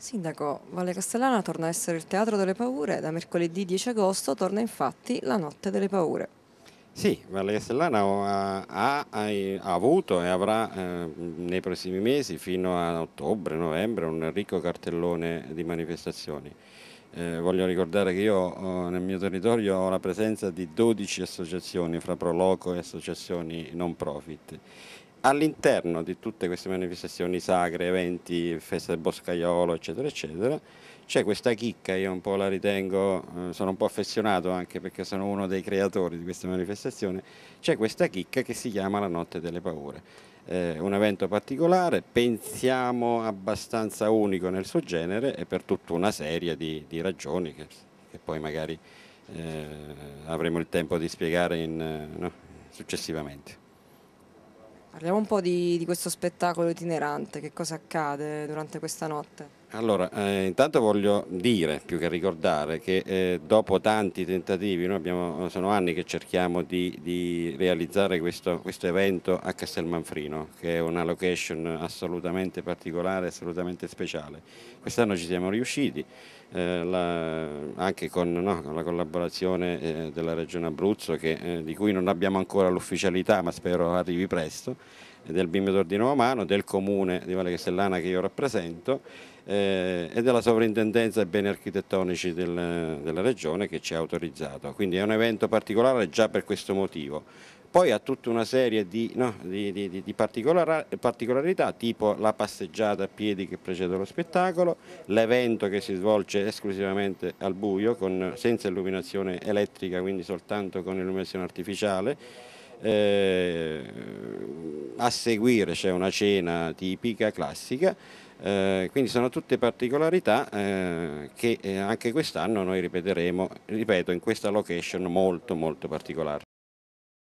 Sindaco, Valle Castellana torna a essere il teatro delle paure. Da mercoledì 10 agosto torna infatti la notte delle paure. Sì, Valle Castellana ha, ha, ha avuto e avrà eh, nei prossimi mesi, fino a ottobre, novembre, un ricco cartellone di manifestazioni. Eh, voglio ricordare che io nel mio territorio ho la presenza di 12 associazioni fra Proloco e associazioni non profit all'interno di tutte queste manifestazioni sacre, eventi, feste del boscaiolo, eccetera, eccetera, c'è questa chicca, io un po' la ritengo, eh, sono un po' affezionato anche perché sono uno dei creatori di questa manifestazione, c'è questa chicca che si chiama la Notte delle Paure. Eh, un evento particolare, pensiamo abbastanza unico nel suo genere e per tutta una serie di, di ragioni che, che, poi magari eh, avremo il tempo di spiegare in, eh, no, successivamente. Parliamo un po' di, di questo spettacolo itinerante, che cosa accade durante questa notte? Allora, eh, intanto voglio dire, più che ricordare, che eh, dopo tanti tentativi, noi abbiamo, sono anni che cerchiamo di, di realizzare questo, questo, evento a Castelmanfrino, che è una location assolutamente particolare, assolutamente speciale. Quest'anno ci siamo riusciti, eh, la, anche con, no, con, la collaborazione eh, della Regione Abruzzo, che, eh, di cui non abbiamo ancora l'ufficialità, ma spero arrivi presto, del di Nuova Mano, del Comune di Valle Castellana che io rappresento eh, e della Sovrintendenza dei Beni Architettonici del, della Regione che ci ha autorizzato. Quindi è un evento particolare già per questo motivo. Poi ha tutta una serie di, no, di, di, di particolar, particolarità, tipo la passeggiata a piedi che precede lo spettacolo, l'evento che si svolge esclusivamente al buio, con, senza illuminazione elettrica, quindi soltanto con illuminazione artificiale, eh, a seguire c'è una cena tipica, classica, eh, quindi sono tutte particolarità eh, che eh, anche quest'anno noi ripeteremo, ripeto, in questa location molto molto particolare.